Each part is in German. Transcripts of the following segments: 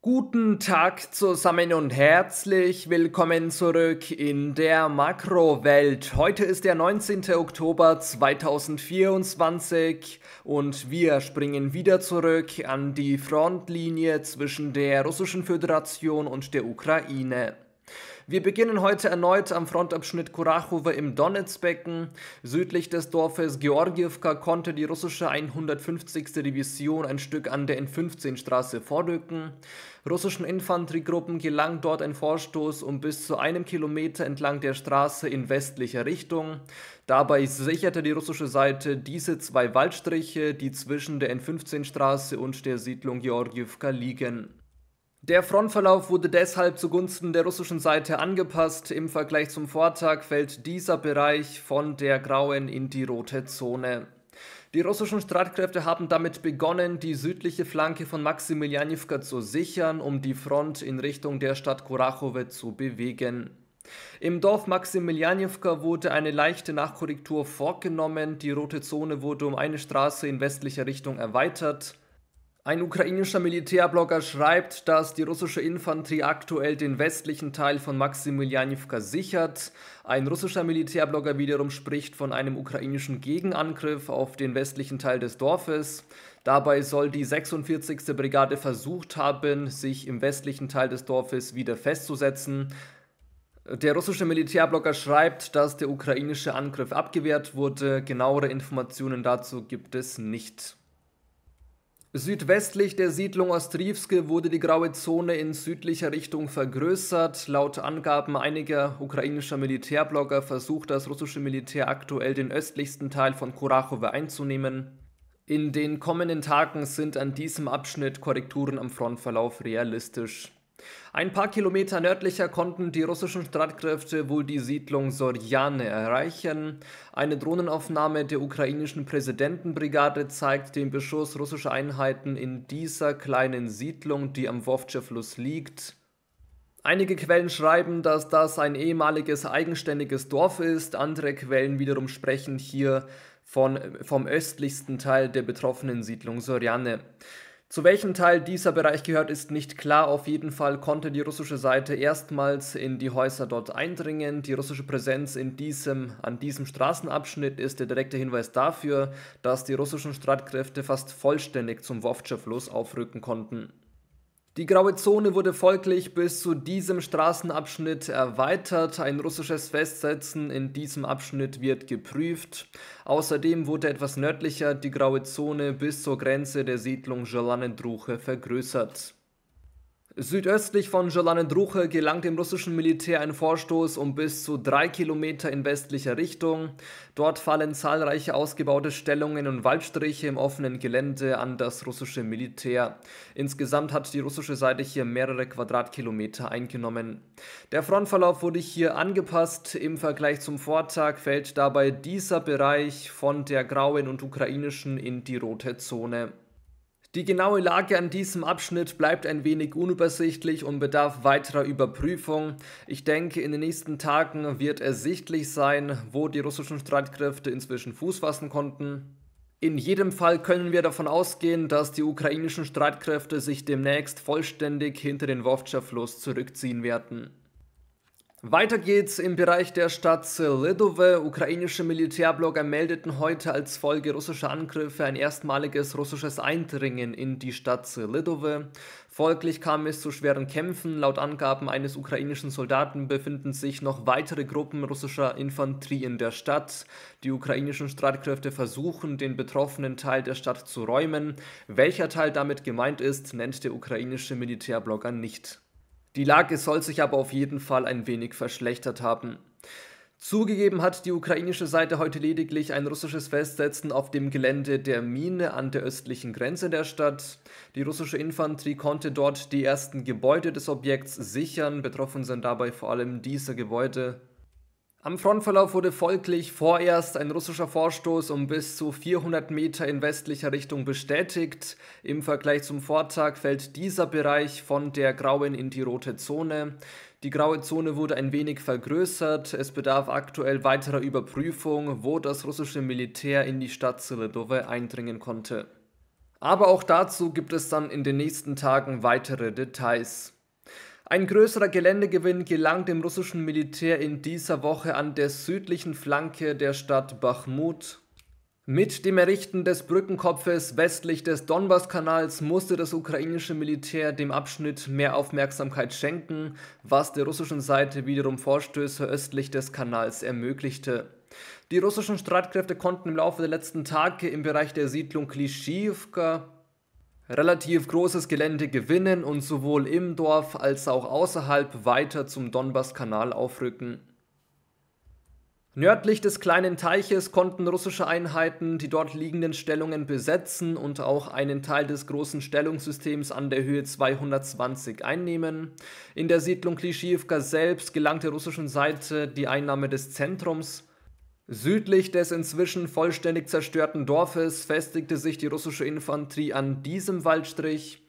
Guten Tag zusammen und herzlich willkommen zurück in der Makrowelt. Heute ist der 19. Oktober 2024 und wir springen wieder zurück an die Frontlinie zwischen der Russischen Föderation und der Ukraine. Wir beginnen heute erneut am Frontabschnitt Kurachowe im Donetsbecken. Südlich des Dorfes Georgievka konnte die russische 150. Division ein Stück an der N15-Straße vorrücken. Russischen Infanteriegruppen gelang dort ein Vorstoß um bis zu einem Kilometer entlang der Straße in westlicher Richtung. Dabei sicherte die russische Seite diese zwei Waldstriche, die zwischen der N15-Straße und der Siedlung Georgievka liegen. Der Frontverlauf wurde deshalb zugunsten der russischen Seite angepasst. Im Vergleich zum Vortag fällt dieser Bereich von der grauen in die rote Zone. Die russischen Streitkräfte haben damit begonnen, die südliche Flanke von Maximilianivka zu sichern, um die Front in Richtung der Stadt Kurachowe zu bewegen. Im Dorf Maximilianivka wurde eine leichte Nachkorrektur vorgenommen, die rote Zone wurde um eine Straße in westlicher Richtung erweitert. Ein ukrainischer Militärblogger schreibt, dass die russische Infanterie aktuell den westlichen Teil von Maximilianivka sichert. Ein russischer Militärblogger wiederum spricht von einem ukrainischen Gegenangriff auf den westlichen Teil des Dorfes. Dabei soll die 46. Brigade versucht haben, sich im westlichen Teil des Dorfes wieder festzusetzen. Der russische Militärblogger schreibt, dass der ukrainische Angriff abgewehrt wurde. Genauere Informationen dazu gibt es nicht. Südwestlich der Siedlung Ostriwske wurde die graue Zone in südlicher Richtung vergrößert. Laut Angaben einiger ukrainischer Militärblogger versucht das russische Militär aktuell den östlichsten Teil von Kurachowe einzunehmen. In den kommenden Tagen sind an diesem Abschnitt Korrekturen am Frontverlauf realistisch. Ein paar Kilometer nördlicher konnten die russischen Streitkräfte wohl die Siedlung Sorjane erreichen. Eine Drohnenaufnahme der ukrainischen Präsidentenbrigade zeigt den Beschuss russischer Einheiten in dieser kleinen Siedlung, die am Wowtschew-Fluss liegt. Einige Quellen schreiben, dass das ein ehemaliges eigenständiges Dorf ist, andere Quellen wiederum sprechen hier von, vom östlichsten Teil der betroffenen Siedlung Sorjane. Zu welchem Teil dieser Bereich gehört, ist nicht klar. Auf jeden Fall konnte die russische Seite erstmals in die Häuser dort eindringen. Die russische Präsenz in diesem, an diesem Straßenabschnitt ist der direkte Hinweis dafür, dass die russischen Streitkräfte fast vollständig zum Wowtscher-Fluss aufrücken konnten. Die graue Zone wurde folglich bis zu diesem Straßenabschnitt erweitert. Ein russisches Festsetzen in diesem Abschnitt wird geprüft. Außerdem wurde etwas nördlicher die graue Zone bis zur Grenze der Siedlung Jelanendruche vergrößert. Südöstlich von Jalanendruche gelang dem russischen Militär ein Vorstoß um bis zu drei Kilometer in westlicher Richtung. Dort fallen zahlreiche ausgebaute Stellungen und Waldstriche im offenen Gelände an das russische Militär. Insgesamt hat die russische Seite hier mehrere Quadratkilometer eingenommen. Der Frontverlauf wurde hier angepasst. Im Vergleich zum Vortag fällt dabei dieser Bereich von der grauen und ukrainischen in die rote Zone. Die genaue Lage an diesem Abschnitt bleibt ein wenig unübersichtlich und bedarf weiterer Überprüfung. Ich denke, in den nächsten Tagen wird ersichtlich sein, wo die russischen Streitkräfte inzwischen Fuß fassen konnten. In jedem Fall können wir davon ausgehen, dass die ukrainischen Streitkräfte sich demnächst vollständig hinter den Wowtscher-Fluss zurückziehen werden. Weiter geht's im Bereich der Stadt Selidowe. Ukrainische Militärblogger meldeten heute als Folge russischer Angriffe ein erstmaliges russisches Eindringen in die Stadt Selidowe. Folglich kam es zu schweren Kämpfen. Laut Angaben eines ukrainischen Soldaten befinden sich noch weitere Gruppen russischer Infanterie in der Stadt. Die ukrainischen Streitkräfte versuchen, den betroffenen Teil der Stadt zu räumen. Welcher Teil damit gemeint ist, nennt der ukrainische Militärblogger nicht. Die Lage soll sich aber auf jeden Fall ein wenig verschlechtert haben. Zugegeben hat die ukrainische Seite heute lediglich ein russisches Festsetzen auf dem Gelände der Mine an der östlichen Grenze der Stadt. Die russische Infanterie konnte dort die ersten Gebäude des Objekts sichern. Betroffen sind dabei vor allem diese Gebäude. Am Frontverlauf wurde folglich vorerst ein russischer Vorstoß um bis zu 400 Meter in westlicher Richtung bestätigt. Im Vergleich zum Vortag fällt dieser Bereich von der grauen in die rote Zone. Die graue Zone wurde ein wenig vergrößert. Es bedarf aktuell weiterer Überprüfung, wo das russische Militär in die Stadt Seledowe eindringen konnte. Aber auch dazu gibt es dann in den nächsten Tagen weitere Details. Ein größerer Geländegewinn gelang dem russischen Militär in dieser Woche an der südlichen Flanke der Stadt Bachmut. Mit dem Errichten des Brückenkopfes westlich des Donbasskanals musste das ukrainische Militär dem Abschnitt mehr Aufmerksamkeit schenken, was der russischen Seite wiederum Vorstöße östlich des Kanals ermöglichte. Die russischen Streitkräfte konnten im Laufe der letzten Tage im Bereich der Siedlung Klischivka relativ großes Gelände gewinnen und sowohl im Dorf als auch außerhalb weiter zum Donbasskanal aufrücken. Nördlich des kleinen Teiches konnten russische Einheiten die dort liegenden Stellungen besetzen und auch einen Teil des großen Stellungssystems an der Höhe 220 einnehmen. In der Siedlung Klischivka selbst gelang der russischen Seite die Einnahme des Zentrums. Südlich des inzwischen vollständig zerstörten Dorfes festigte sich die russische Infanterie an diesem Waldstrich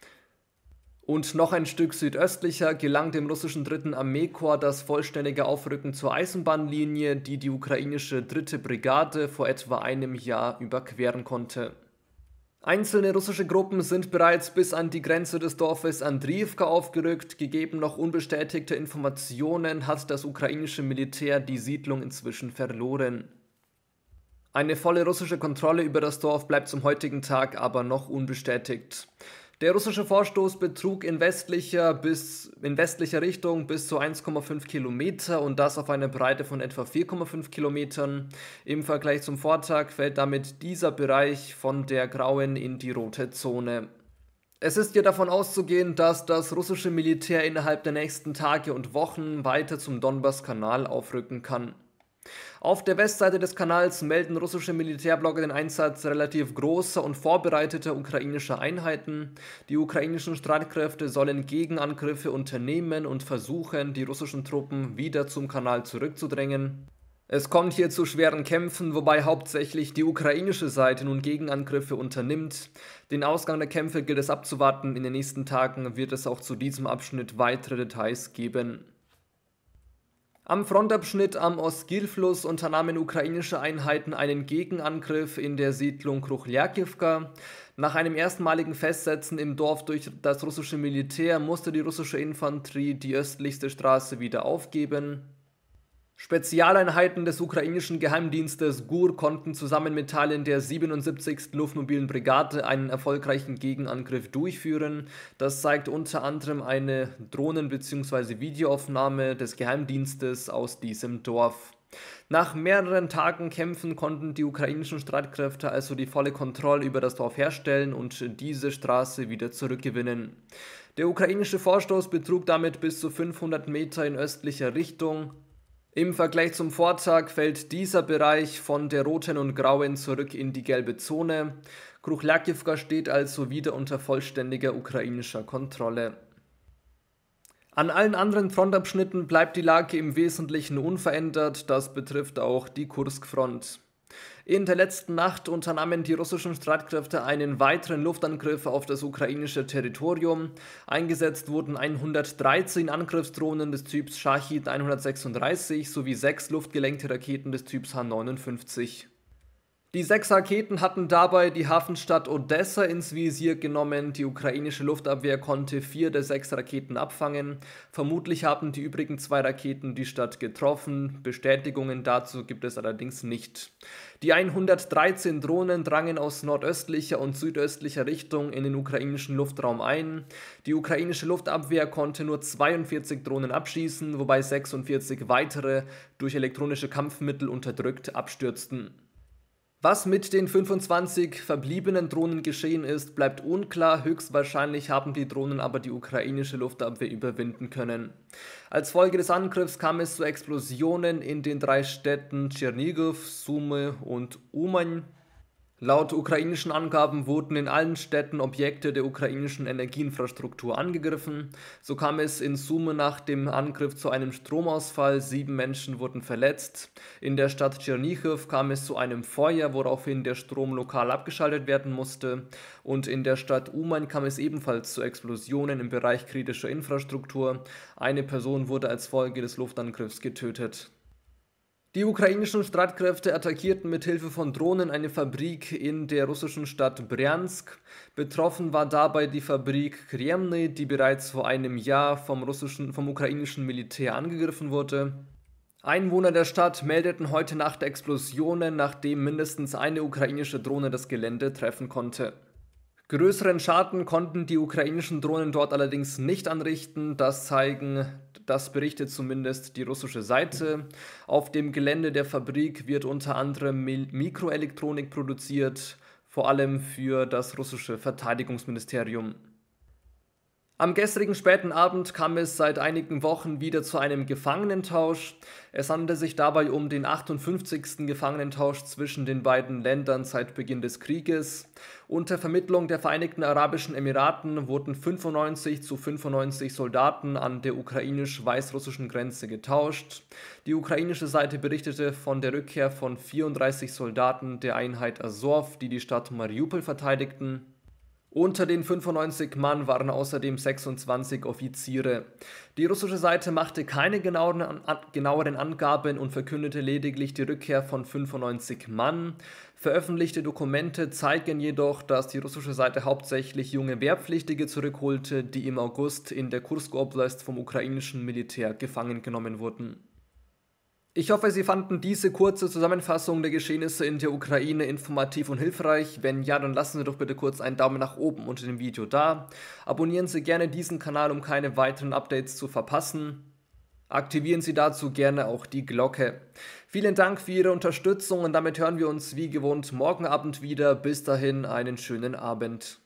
und noch ein Stück südöstlicher gelang dem russischen 3. Armeekorps das vollständige Aufrücken zur Eisenbahnlinie, die die ukrainische 3. Brigade vor etwa einem Jahr überqueren konnte. Einzelne russische Gruppen sind bereits bis an die Grenze des Dorfes Andriivka aufgerückt. Gegeben noch unbestätigte Informationen hat das ukrainische Militär die Siedlung inzwischen verloren. Eine volle russische Kontrolle über das Dorf bleibt zum heutigen Tag aber noch unbestätigt. Der russische Vorstoß betrug in westlicher, bis, in westlicher Richtung bis zu 1,5 Kilometer und das auf eine Breite von etwa 4,5 Kilometern. Im Vergleich zum Vortag fällt damit dieser Bereich von der grauen in die rote Zone. Es ist ja davon auszugehen, dass das russische Militär innerhalb der nächsten Tage und Wochen weiter zum Donbass-Kanal aufrücken kann. Auf der Westseite des Kanals melden russische Militärblogger den Einsatz relativ großer und vorbereiteter ukrainischer Einheiten. Die ukrainischen Streitkräfte sollen Gegenangriffe unternehmen und versuchen, die russischen Truppen wieder zum Kanal zurückzudrängen. Es kommt hier zu schweren Kämpfen, wobei hauptsächlich die ukrainische Seite nun Gegenangriffe unternimmt. Den Ausgang der Kämpfe gilt es abzuwarten. In den nächsten Tagen wird es auch zu diesem Abschnitt weitere Details geben. Am Frontabschnitt am Oskilfluss unternahmen ukrainische Einheiten einen Gegenangriff in der Siedlung Kruchlyakivka. Nach einem erstmaligen Festsetzen im Dorf durch das russische Militär musste die russische Infanterie die östlichste Straße wieder aufgeben. Spezialeinheiten des ukrainischen Geheimdienstes GUR konnten zusammen mit Teilen der 77. Luftmobilen Brigade einen erfolgreichen Gegenangriff durchführen. Das zeigt unter anderem eine Drohnen- bzw. Videoaufnahme des Geheimdienstes aus diesem Dorf. Nach mehreren Tagen Kämpfen konnten die ukrainischen Streitkräfte also die volle Kontrolle über das Dorf herstellen und diese Straße wieder zurückgewinnen. Der ukrainische Vorstoß betrug damit bis zu 500 Meter in östlicher Richtung. Im Vergleich zum Vortag fällt dieser Bereich von der roten und grauen zurück in die gelbe Zone. Kruchlakivka steht also wieder unter vollständiger ukrainischer Kontrolle. An allen anderen Frontabschnitten bleibt die Lage im Wesentlichen unverändert, das betrifft auch die Kursk-Front. In der letzten Nacht unternahmen die russischen Streitkräfte einen weiteren Luftangriff auf das ukrainische Territorium. Eingesetzt wurden 113 Angriffsdrohnen des Typs Shahid 136 sowie sechs luftgelenkte Raketen des Typs H-59. Die sechs Raketen hatten dabei die Hafenstadt Odessa ins Visier genommen. Die ukrainische Luftabwehr konnte vier der sechs Raketen abfangen. Vermutlich haben die übrigen zwei Raketen die Stadt getroffen. Bestätigungen dazu gibt es allerdings nicht. Die 113 Drohnen drangen aus nordöstlicher und südöstlicher Richtung in den ukrainischen Luftraum ein. Die ukrainische Luftabwehr konnte nur 42 Drohnen abschießen, wobei 46 weitere durch elektronische Kampfmittel unterdrückt abstürzten. Was mit den 25 verbliebenen Drohnen geschehen ist, bleibt unklar. Höchstwahrscheinlich haben die Drohnen aber die ukrainische Luftabwehr überwinden können. Als Folge des Angriffs kam es zu Explosionen in den drei Städten Tschernigow, Sumy und Umanj. Laut ukrainischen Angaben wurden in allen Städten Objekte der ukrainischen Energieinfrastruktur angegriffen. So kam es in Sume nach dem Angriff zu einem Stromausfall, sieben Menschen wurden verletzt. In der Stadt Tschernichow kam es zu einem Feuer, woraufhin der Strom lokal abgeschaltet werden musste. Und in der Stadt Uman kam es ebenfalls zu Explosionen im Bereich kritischer Infrastruktur. Eine Person wurde als Folge des Luftangriffs getötet. Die ukrainischen Streitkräfte attackierten mit Hilfe von Drohnen eine Fabrik in der russischen Stadt Bryansk. Betroffen war dabei die Fabrik Kremny, die bereits vor einem Jahr vom, russischen, vom ukrainischen Militär angegriffen wurde. Einwohner der Stadt meldeten heute Nacht Explosionen, nachdem mindestens eine ukrainische Drohne das Gelände treffen konnte. Größeren Schaden konnten die ukrainischen Drohnen dort allerdings nicht anrichten. Das zeigen, das berichtet zumindest die russische Seite. Auf dem Gelände der Fabrik wird unter anderem Mikroelektronik produziert, vor allem für das russische Verteidigungsministerium. Am gestrigen späten Abend kam es seit einigen Wochen wieder zu einem Gefangenentausch. Es handelte sich dabei um den 58. Gefangenentausch zwischen den beiden Ländern seit Beginn des Krieges. Unter Vermittlung der Vereinigten Arabischen Emiraten wurden 95 zu 95 Soldaten an der ukrainisch-weißrussischen Grenze getauscht. Die ukrainische Seite berichtete von der Rückkehr von 34 Soldaten der Einheit Azov, die die Stadt Mariupol verteidigten. Unter den 95 Mann waren außerdem 26 Offiziere. Die russische Seite machte keine genaueren, an, genaueren, Angaben und verkündete lediglich die Rückkehr von 95 Mann. Veröffentlichte Dokumente zeigen jedoch, dass die russische Seite hauptsächlich junge Wehrpflichtige zurückholte, die im August in der Kursk-Oblast vom ukrainischen Militär gefangen genommen wurden. Ich hoffe, Sie fanden diese kurze Zusammenfassung der Geschehnisse in der Ukraine informativ und hilfreich. Wenn ja, dann lassen Sie doch bitte kurz einen Daumen nach oben unter dem Video da. Abonnieren Sie gerne diesen Kanal, um keine weiteren Updates zu verpassen. Aktivieren Sie dazu gerne auch die Glocke. Vielen Dank für Ihre Unterstützung und damit hören wir uns wie gewohnt morgen Abend wieder. Bis dahin einen schönen Abend.